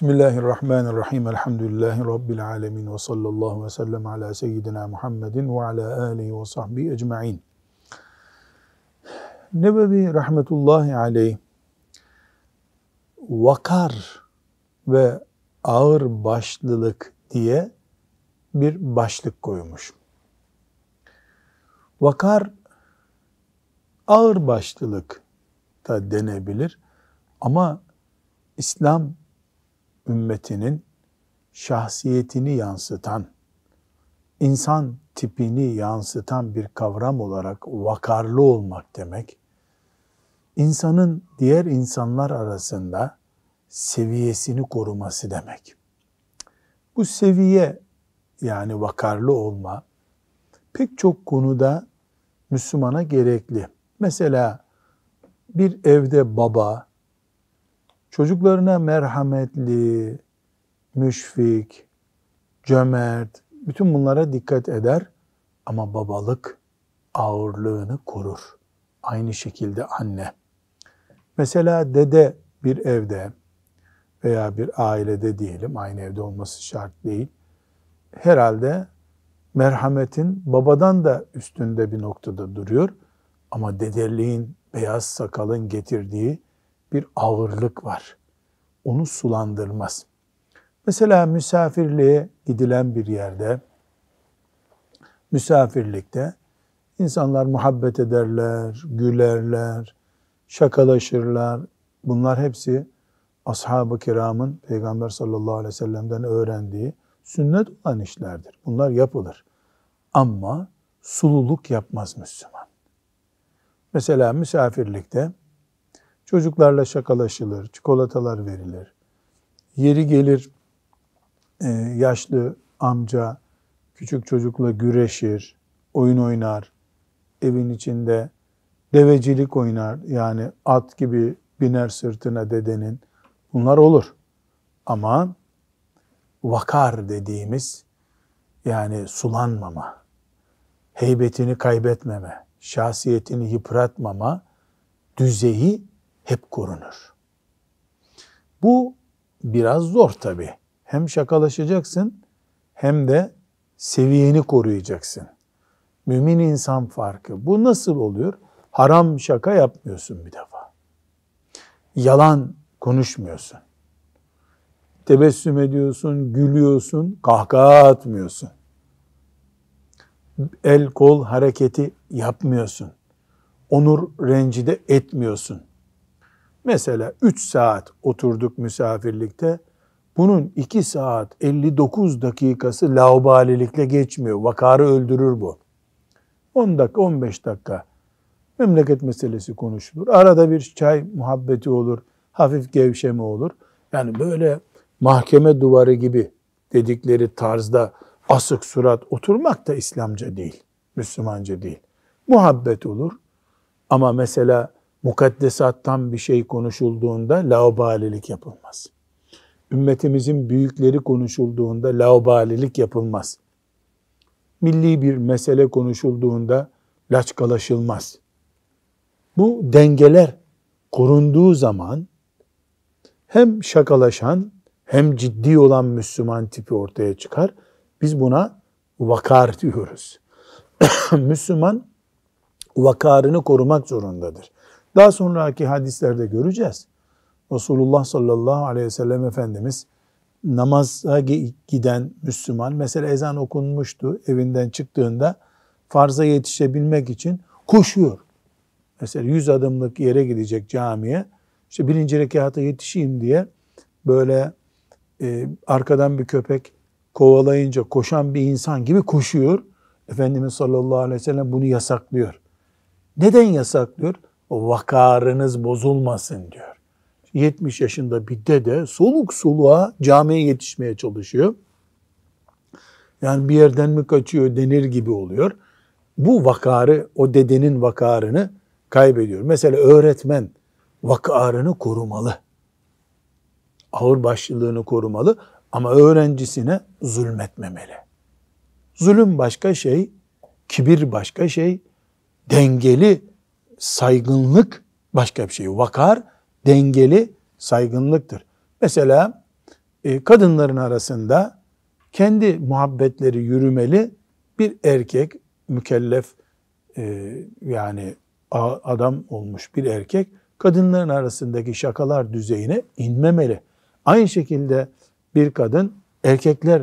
Bismillahirrahmanirrahim. Elhamdülillahi Rabbil alemin. Ve sallallahu ve sellem ala seyyidina Muhammedin ve ala alihi ve sahbihi ecma'in. Nebevi rahmetullahi aleyh vakar ve ağır başlılık diye bir başlık koymuş. Vakar ağır başlılık da denebilir ama İslam ümmetinin şahsiyetini yansıtan, insan tipini yansıtan bir kavram olarak vakarlı olmak demek, insanın diğer insanlar arasında seviyesini koruması demek. Bu seviye yani vakarlı olma pek çok konuda Müslümana gerekli. Mesela bir evde baba, çocuklarına merhametli, müşfik, cömert, bütün bunlara dikkat eder ama babalık ağırlığını korur. Aynı şekilde anne. Mesela dede bir evde veya bir ailede diyelim, aynı evde olması şart değil. Herhalde merhametin babadan da üstünde bir noktada duruyor. Ama dedeliğin, beyaz sakalın getirdiği bir ağırlık var. Onu sulandırmaz. Mesela misafirliğe gidilen bir yerde, misafirlikte insanlar muhabbet ederler, gülerler, şakalaşırlar. Bunlar hepsi ashab-ı kiramın Peygamber sallallahu aleyhi ve sellem'den öğrendiği sünnet olan işlerdir. Bunlar yapılır. Ama sululuk yapmaz Müslüman. Mesela misafirlikte Çocuklarla şakalaşılır, çikolatalar verilir. Yeri gelir e, yaşlı amca küçük çocukla güreşir, oyun oynar. Evin içinde devecilik oynar. Yani at gibi biner sırtına dedenin. Bunlar olur. Ama vakar dediğimiz yani sulanmama, heybetini kaybetmeme, şahsiyetini yıpratmama düzeyi hep korunur. Bu biraz zor tabi. Hem şakalaşacaksın hem de seviyeni koruyacaksın. Mümin insan farkı. Bu nasıl oluyor? Haram şaka yapmıyorsun bir defa. Yalan konuşmuyorsun. Tebessüm ediyorsun, gülüyorsun, kahkaha atmıyorsun. El kol hareketi yapmıyorsun. Onur rencide etmiyorsun Mesela 3 saat oturduk misafirlikte. Bunun 2 saat 59 dakikası laubalilikle geçmiyor. Vakarı öldürür bu. 10 dakika, 15 dakika memleket meselesi konuşulur. Arada bir çay muhabbeti olur. Hafif gevşeme olur. Yani böyle mahkeme duvarı gibi dedikleri tarzda asık surat oturmak da İslamca değil. Müslümanca değil. Muhabbet olur. Ama mesela mukaddesattan bir şey konuşulduğunda laubalilik yapılmaz. Ümmetimizin büyükleri konuşulduğunda laubalilik yapılmaz. Milli bir mesele konuşulduğunda laçkalaşılmaz. Bu dengeler korunduğu zaman hem şakalaşan hem ciddi olan Müslüman tipi ortaya çıkar. Biz buna vakar diyoruz. Müslüman vakarını korumak zorundadır. Daha sonraki hadislerde göreceğiz. Resulullah sallallahu aleyhi ve sellem Efendimiz namaza giden Müslüman, mesela ezan okunmuştu evinden çıktığında farza yetişebilmek için koşuyor. Mesela 100 adımlık yere gidecek camiye, işte birinci rekata yetişeyim diye böyle e, arkadan bir köpek kovalayınca koşan bir insan gibi koşuyor. Efendimiz sallallahu aleyhi ve sellem bunu yasaklıyor. Neden yasaklıyor? o vakarınız bozulmasın diyor. 70 yaşında bir dede soluk soluğa camiye yetişmeye çalışıyor. Yani bir yerden mi kaçıyor denir gibi oluyor. Bu vakarı, o dedenin vakarını kaybediyor. Mesela öğretmen vakarını korumalı. Ağır başlılığını korumalı ama öğrencisine zulmetmemeli. Zulüm başka şey, kibir başka şey, dengeli saygınlık başka bir şey. Vakar dengeli saygınlıktır. Mesela e, kadınların arasında kendi muhabbetleri yürümeli bir erkek mükellef e, yani adam olmuş bir erkek kadınların arasındaki şakalar düzeyine inmemeli. Aynı şekilde bir kadın erkekler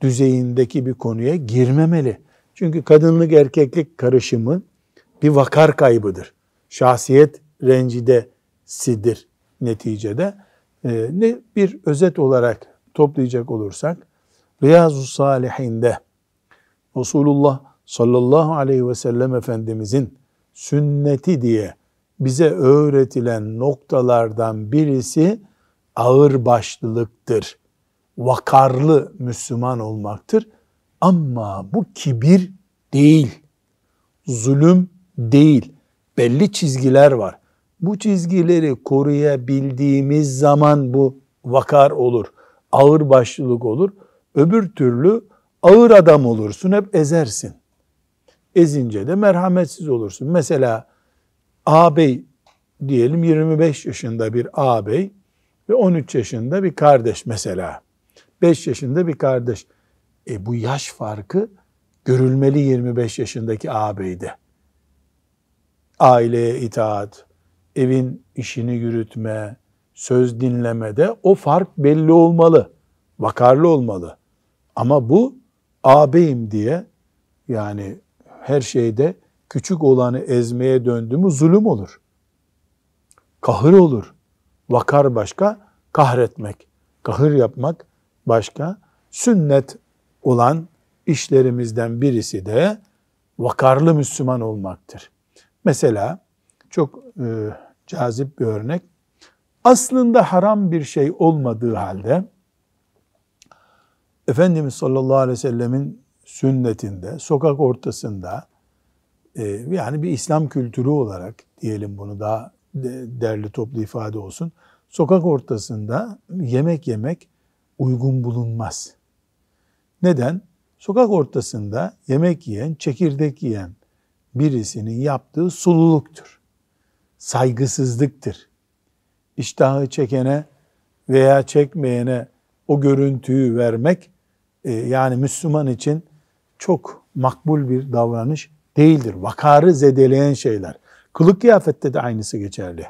düzeyindeki bir konuya girmemeli. Çünkü kadınlık erkeklik karışımı bir vakar kaybıdır. Şahsiyet rencidesidir neticede. E, ne bir özet olarak toplayacak olursak Riyazu Salihinde Resulullah sallallahu aleyhi ve sellem Efendimizin sünneti diye bize öğretilen noktalardan birisi ağır başlılıktır, Vakarlı Müslüman olmaktır. Ama bu kibir değil. Zulüm değil. Belli çizgiler var. Bu çizgileri koruyabildiğimiz zaman bu vakar olur. Ağır başlılık olur. Öbür türlü ağır adam olursun hep ezersin. Ezince de merhametsiz olursun. Mesela ağabey diyelim 25 yaşında bir ağabey ve 13 yaşında bir kardeş mesela. 5 yaşında bir kardeş. E bu yaş farkı görülmeli 25 yaşındaki ağabeyde aileye itaat, evin işini yürütme, söz dinlemede o fark belli olmalı. Vakarlı olmalı. Ama bu ağabeyim diye yani her şeyde küçük olanı ezmeye döndü mü zulüm olur. Kahır olur. Vakar başka, kahretmek, kahır yapmak başka. Sünnet olan işlerimizden birisi de vakarlı Müslüman olmaktır. Mesela çok e, cazip bir örnek. Aslında haram bir şey olmadığı halde Efendimiz sallallahu aleyhi ve sellemin sünnetinde, sokak ortasında e, yani bir İslam kültürü olarak diyelim bunu daha derli toplu ifade olsun. Sokak ortasında yemek yemek uygun bulunmaz. Neden? Sokak ortasında yemek yiyen, çekirdek yiyen birisinin yaptığı sululuktur. Saygısızlıktır. İştahı çekene veya çekmeyene o görüntüyü vermek e, yani Müslüman için çok makbul bir davranış değildir. Vakarı zedeleyen şeyler. Kılık kıyafette de aynısı geçerli.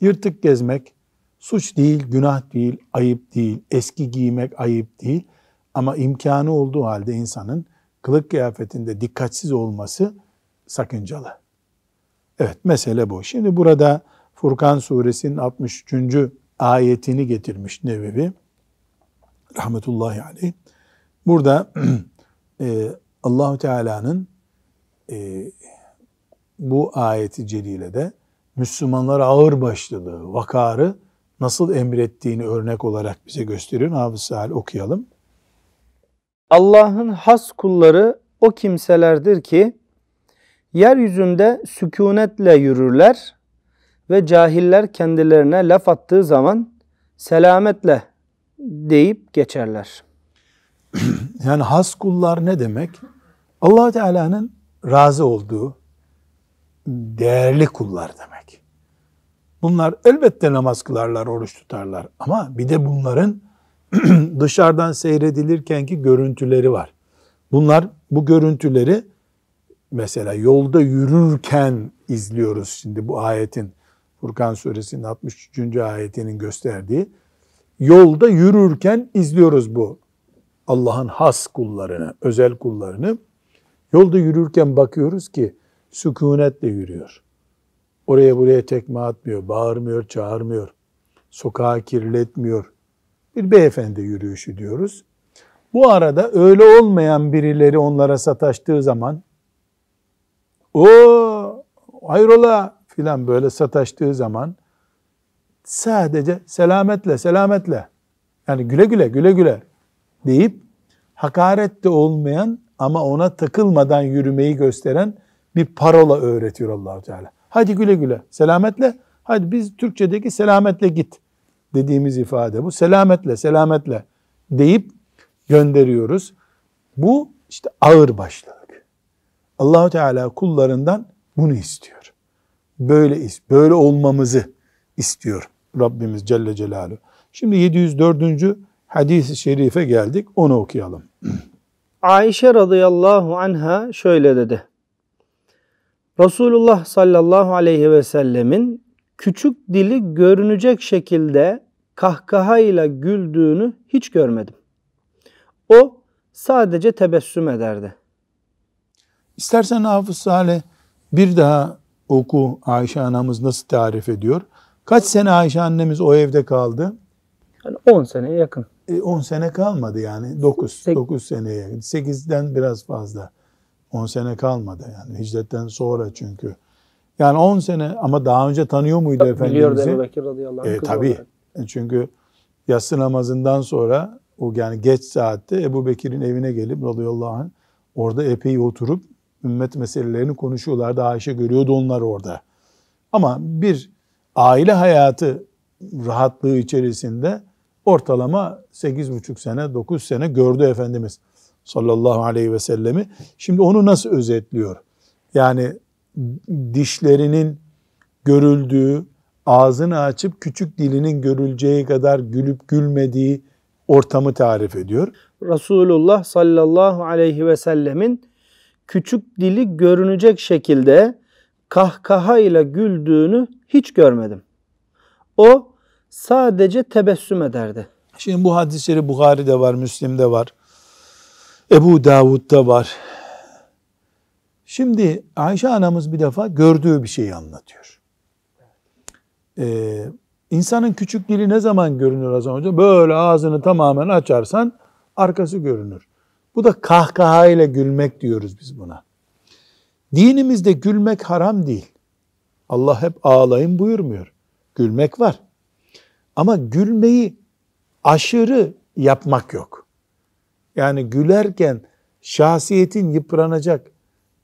Yırtık gezmek suç değil, günah değil, ayıp değil, eski giymek ayıp değil. Ama imkanı olduğu halde insanın kılık kıyafetinde dikkatsiz olması sakıncalı. Evet mesele bu. Şimdi burada Furkan suresinin 63. ayetini getirmiş Nevevi. Rahmetullahi aleyh. Burada e, Allahu Teala'nın e, bu ayeti celilede Müslümanlara ağır başlılığı, vakarı nasıl emrettiğini örnek olarak bize gösteriyor. Hafız Sahil okuyalım. Allah'ın has kulları o kimselerdir ki Yeryüzünde sükunetle yürürler ve cahiller kendilerine laf attığı zaman selametle deyip geçerler. yani has kullar ne demek? allah Teala'nın razı olduğu değerli kullar demek. Bunlar elbette namaz kılarlar, oruç tutarlar ama bir de bunların dışarıdan seyredilirkenki görüntüleri var. Bunlar bu görüntüleri mesela yolda yürürken izliyoruz şimdi bu ayetin Furkan suresinin 63. ayetinin gösterdiği yolda yürürken izliyoruz bu Allah'ın has kullarını, özel kullarını. Yolda yürürken bakıyoruz ki sükunetle yürüyor. Oraya buraya tekme atmıyor, bağırmıyor, çağırmıyor. Sokağı kirletmiyor. Bir beyefendi yürüyüşü diyoruz. Bu arada öyle olmayan birileri onlara sataştığı zaman o hayrola filan böyle sataştığı zaman sadece selametle selametle yani güle güle güle güle deyip hakaret de olmayan ama ona takılmadan yürümeyi gösteren bir parola öğretiyor Allahu Teala. Hadi güle güle selametle hadi biz Türkçedeki selametle git dediğimiz ifade bu. Selametle selametle deyip gönderiyoruz. Bu işte ağır başlı. Allahu Teala kullarından bunu istiyor. Böyle böyle olmamızı istiyor Rabbimiz Celle Celaluhu. Şimdi 704. hadis şerife geldik. Onu okuyalım. Ayşe radıyallahu anha şöyle dedi. Resulullah sallallahu aleyhi ve sellemin küçük dili görünecek şekilde kahkahayla güldüğünü hiç görmedim. O sadece tebessüm ederdi. İstersen Hafız Salih bir daha oku Ayşe anamız nasıl tarif ediyor. Kaç sene Ayşe annemiz o evde kaldı? Yani 10 seneye yakın. 10 e, sene kalmadı yani 9 9 seneye yakın. 8'den biraz fazla. 10 sene kalmadı yani hicretten sonra çünkü. Yani 10 sene ama daha önce tanıyor muydu Biliyordu Efendimiz'i? Biliyordu Ebu Bekir radıyallahu anh. E, tabii. Olarak. E, çünkü yatsı namazından sonra o yani geç saatte Ebu Bekir'in evine gelip radıyallahu anh orada epey oturup ümmet meselelerini konuşuyorlardı. Ayşe görüyordu onlar orada. Ama bir aile hayatı rahatlığı içerisinde ortalama 8,5 sene, 9 sene gördü Efendimiz sallallahu aleyhi ve sellemi. Şimdi onu nasıl özetliyor? Yani dişlerinin görüldüğü, ağzını açıp küçük dilinin görüleceği kadar gülüp gülmediği ortamı tarif ediyor. Resulullah sallallahu aleyhi ve sellemin küçük dili görünecek şekilde kahkaha ile güldüğünü hiç görmedim. O sadece tebessüm ederdi. Şimdi bu hadisleri Bukhari'de var, Müslim'de var. Ebu Davud'da var. Şimdi Ayşe anamız bir defa gördüğü bir şeyi anlatıyor. Ee, insanın küçük dili ne zaman görünür Hasan Hoca? Böyle ağzını tamamen açarsan arkası görünür. Bu da kahkaha ile gülmek diyoruz biz buna. Dinimizde gülmek haram değil. Allah hep ağlayın buyurmuyor. Gülmek var. Ama gülmeyi aşırı yapmak yok. Yani gülerken şahsiyetin yıpranacak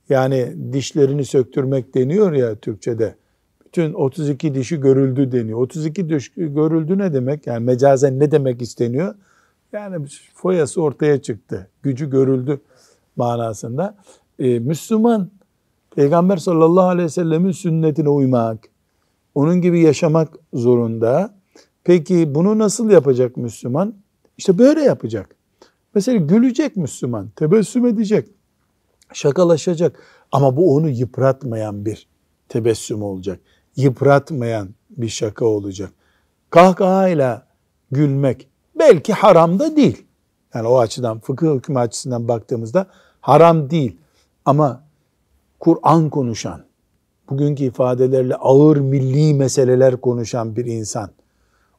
yani dişlerini söktürmek deniyor ya Türkçe'de. Bütün 32 dişi görüldü deniyor. 32 diş görüldü ne demek? Yani mecazen ne demek isteniyor? Yani foyası ortaya çıktı. Gücü görüldü manasında. Ee, Müslüman Peygamber sallallahu aleyhi ve sellemin sünnetine uymak, onun gibi yaşamak zorunda. Peki bunu nasıl yapacak Müslüman? İşte böyle yapacak. Mesela gülecek Müslüman, tebessüm edecek, şakalaşacak. Ama bu onu yıpratmayan bir tebessüm olacak. Yıpratmayan bir şaka olacak. Kahkahayla gülmek, Belki haram da değil. Yani o açıdan fıkıh hükmü açısından baktığımızda haram değil. Ama Kur'an konuşan, bugünkü ifadelerle ağır milli meseleler konuşan bir insan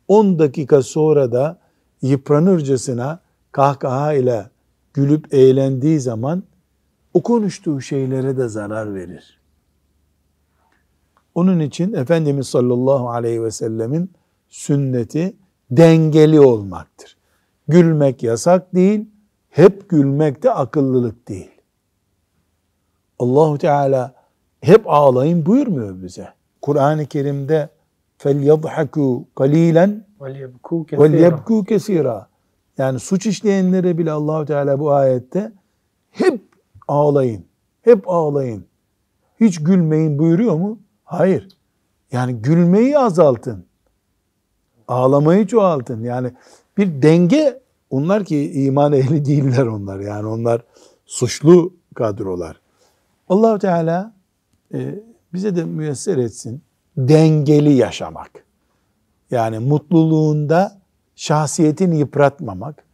10 dakika sonra da yıpranırcasına kahkaha ile gülüp eğlendiği zaman o konuştuğu şeylere de zarar verir. Onun için Efendimiz sallallahu aleyhi ve sellemin sünneti dengeli olmaktır. Gülmek yasak değil, hep gülmek de akıllılık değil. Allahu Teala hep ağlayın buyurmuyor bize. Kur'an-ı Kerim'de فَلْيَضْحَكُوا قَلِيلًا وَلْيَبْكُوا كَس۪يرًا Yani suç işleyenlere bile Allahu Teala bu ayette hep ağlayın, hep ağlayın. Hiç gülmeyin buyuruyor mu? Hayır. Yani gülmeyi azaltın. Ağlamayı çoğaltın. Yani bir denge onlar ki iman ehli değiller onlar. Yani onlar suçlu kadrolar. Allahu Teala e, bize de müyesser etsin. Dengeli yaşamak. Yani mutluluğunda şahsiyetini yıpratmamak,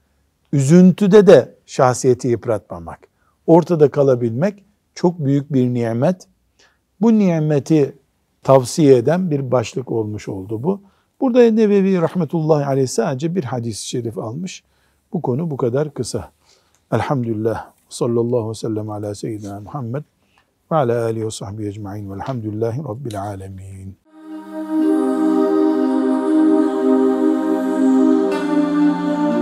üzüntüde de şahsiyeti yıpratmamak, ortada kalabilmek çok büyük bir nimet. Bu nimeti tavsiye eden bir başlık olmuş oldu bu. Burada Nebevi rahmetullahi aleyh sadece bir hadis-i şerif almış. Bu konu bu kadar kısa. Elhamdülillah sallallahu aleyhi ve sellem ala seyyidina Muhammed ve ala alihi ve sahbihi ecma'in velhamdülillahi rabbil alemin. Thank you.